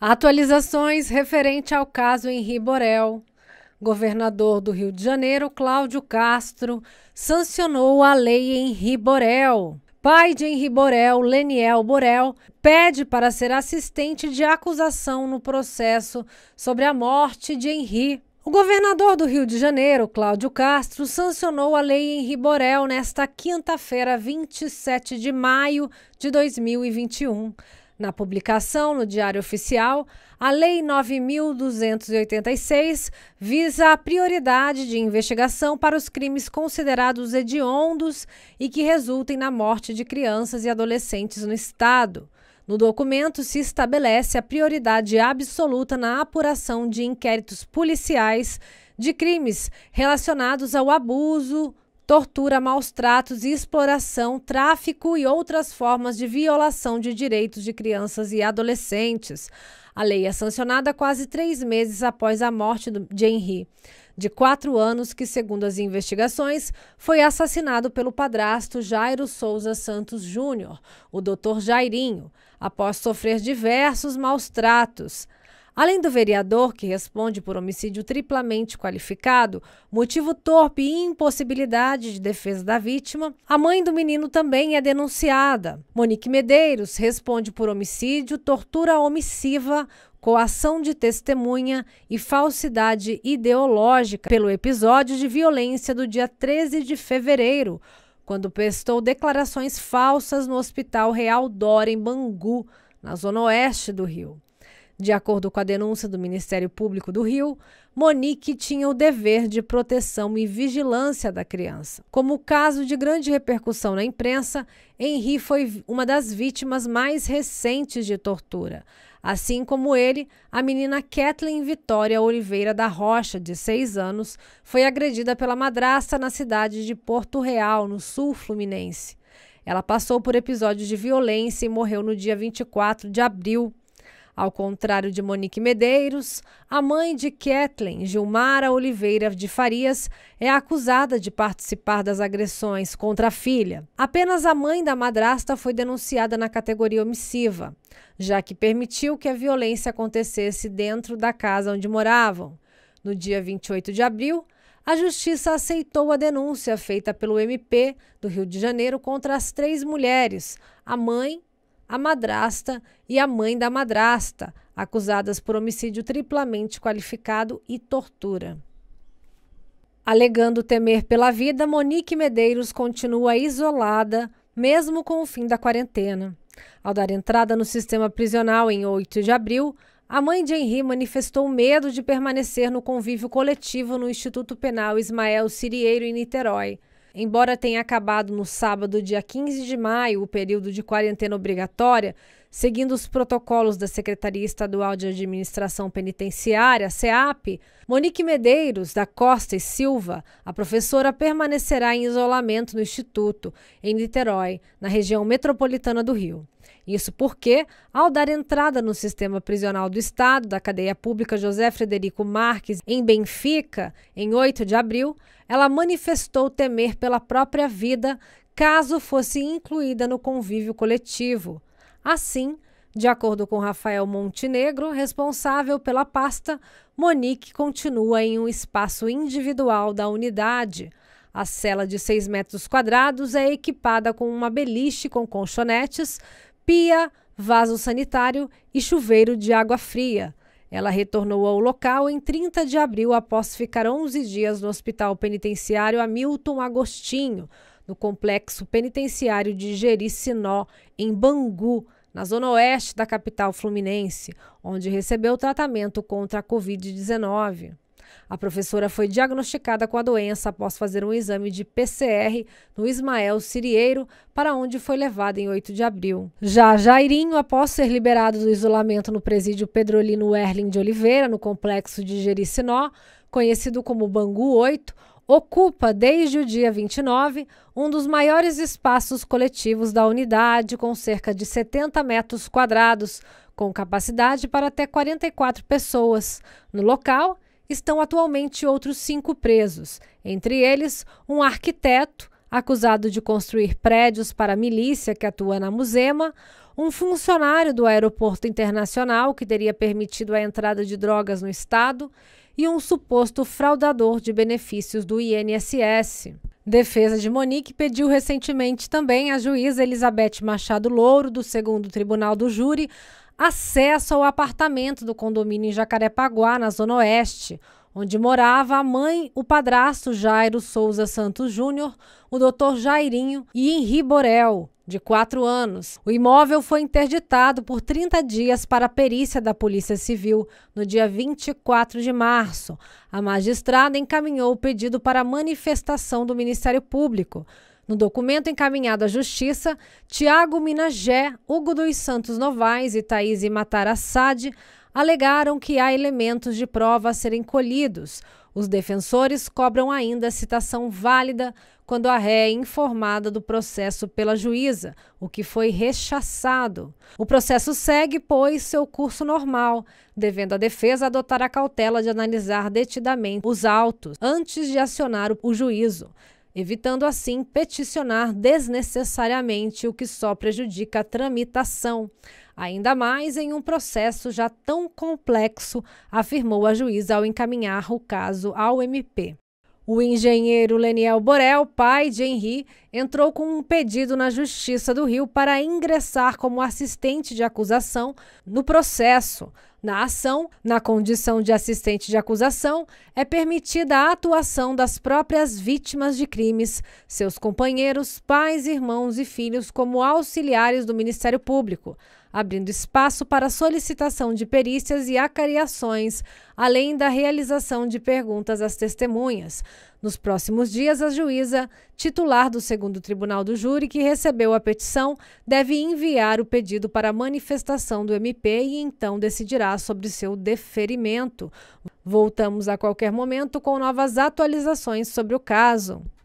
Atualizações referente ao caso Henri Borel. Governador do Rio de Janeiro, Cláudio Castro, sancionou a lei Henri Borel. Pai de Henri Borel, Leniel Borel, pede para ser assistente de acusação no processo sobre a morte de Henri. O governador do Rio de Janeiro, Cláudio Castro, sancionou a lei Henri Borel nesta quinta-feira, 27 de maio de 2021. Na publicação no Diário Oficial, a Lei 9.286 visa a prioridade de investigação para os crimes considerados hediondos e que resultem na morte de crianças e adolescentes no Estado. No documento se estabelece a prioridade absoluta na apuração de inquéritos policiais de crimes relacionados ao abuso, tortura, maus tratos e exploração, tráfico e outras formas de violação de direitos de crianças e adolescentes. A lei é sancionada quase três meses após a morte de Henry, de quatro anos, que, segundo as investigações, foi assassinado pelo padrasto Jairo Souza Santos Júnior, o doutor Jairinho, após sofrer diversos maus tratos. Além do vereador, que responde por homicídio triplamente qualificado, motivo torpe e impossibilidade de defesa da vítima, a mãe do menino também é denunciada. Monique Medeiros responde por homicídio, tortura omissiva, coação de testemunha e falsidade ideológica pelo episódio de violência do dia 13 de fevereiro, quando prestou declarações falsas no Hospital Real Dora, em Bangu, na zona oeste do Rio. De acordo com a denúncia do Ministério Público do Rio, Monique tinha o dever de proteção e vigilância da criança. Como caso de grande repercussão na imprensa, Henri foi uma das vítimas mais recentes de tortura. Assim como ele, a menina Kathleen Vitória Oliveira da Rocha, de 6 anos, foi agredida pela madrasta na cidade de Porto Real, no sul fluminense. Ela passou por episódios de violência e morreu no dia 24 de abril ao contrário de Monique Medeiros, a mãe de Kathleen, Gilmara Oliveira de Farias, é acusada de participar das agressões contra a filha. Apenas a mãe da madrasta foi denunciada na categoria omissiva, já que permitiu que a violência acontecesse dentro da casa onde moravam. No dia 28 de abril, a justiça aceitou a denúncia feita pelo MP do Rio de Janeiro contra as três mulheres, a mãe a madrasta e a mãe da madrasta, acusadas por homicídio triplamente qualificado e tortura. Alegando temer pela vida, Monique Medeiros continua isolada, mesmo com o fim da quarentena. Ao dar entrada no sistema prisional em 8 de abril, a mãe de Henri manifestou medo de permanecer no convívio coletivo no Instituto Penal Ismael Sirieiro, em Niterói. Embora tenha acabado no sábado, dia 15 de maio, o período de quarentena obrigatória, seguindo os protocolos da Secretaria Estadual de Administração Penitenciária, SEAP, Monique Medeiros, da Costa e Silva, a professora permanecerá em isolamento no Instituto, em Niterói, na região metropolitana do Rio. Isso porque, ao dar entrada no sistema prisional do Estado, da cadeia pública José Frederico Marques, em Benfica, em 8 de abril, ela manifestou temer pela própria vida caso fosse incluída no convívio coletivo. Assim, de acordo com Rafael Montenegro, responsável pela pasta, Monique continua em um espaço individual da unidade. A cela de 6 metros quadrados é equipada com uma beliche com colchonetes, pia, vaso sanitário e chuveiro de água fria. Ela retornou ao local em 30 de abril após ficar 11 dias no Hospital Penitenciário Hamilton Agostinho, no Complexo Penitenciário de Jericinó, em Bangu, na zona oeste da capital fluminense, onde recebeu tratamento contra a Covid-19. A professora foi diagnosticada com a doença após fazer um exame de PCR no Ismael Sirieiro, para onde foi levada em 8 de abril. Já Jairinho, após ser liberado do isolamento no presídio Pedrolino Erling de Oliveira, no complexo de Jericinó, conhecido como Bangu 8, ocupa desde o dia 29 um dos maiores espaços coletivos da unidade, com cerca de 70 metros quadrados, com capacidade para até 44 pessoas. No local, estão atualmente outros cinco presos, entre eles um arquiteto, acusado de construir prédios para a milícia que atua na Muzema, um funcionário do aeroporto internacional que teria permitido a entrada de drogas no estado e um suposto fraudador de benefícios do INSS. Defesa de Monique pediu recentemente também à juíza Elizabeth Machado Louro, do segundo Tribunal do Júri, acesso ao apartamento do condomínio em Jacarepaguá, na Zona Oeste, onde morava a mãe, o padrasto Jairo Souza Santos Júnior, o doutor Jairinho e Henri Borel, de quatro anos. O imóvel foi interditado por 30 dias para a perícia da Polícia Civil no dia 24 de março. A magistrada encaminhou o pedido para manifestação do Ministério Público. No documento encaminhado à Justiça, Tiago Minagé, Hugo dos Santos Novaes e Thaís Matar Assad alegaram que há elementos de prova a serem colhidos. Os defensores cobram ainda a citação válida quando a ré é informada do processo pela juíza, o que foi rechaçado. O processo segue, pois, seu curso normal, devendo a defesa adotar a cautela de analisar detidamente os autos antes de acionar o juízo evitando assim peticionar desnecessariamente o que só prejudica a tramitação, ainda mais em um processo já tão complexo, afirmou a juíza ao encaminhar o caso ao MP. O engenheiro Leniel Borel, pai de Henri, entrou com um pedido na Justiça do Rio para ingressar como assistente de acusação no processo, na ação, na condição de assistente de acusação, é permitida a atuação das próprias vítimas de crimes, seus companheiros, pais, irmãos e filhos como auxiliares do Ministério Público abrindo espaço para solicitação de perícias e acariações, além da realização de perguntas às testemunhas. Nos próximos dias, a juíza, titular do segundo tribunal do júri que recebeu a petição, deve enviar o pedido para manifestação do MP e então decidirá sobre seu deferimento. Voltamos a qualquer momento com novas atualizações sobre o caso.